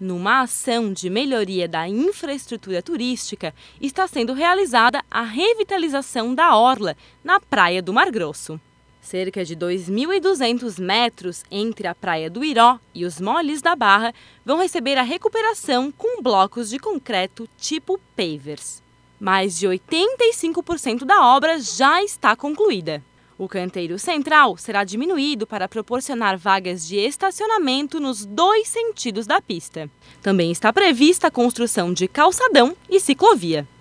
Numa ação de melhoria da infraestrutura turística, está sendo realizada a revitalização da orla na Praia do Mar Grosso. Cerca de 2.200 metros entre a Praia do Iró e os moles da Barra vão receber a recuperação com blocos de concreto tipo pavers. Mais de 85% da obra já está concluída. O canteiro central será diminuído para proporcionar vagas de estacionamento nos dois sentidos da pista. Também está prevista a construção de calçadão e ciclovia.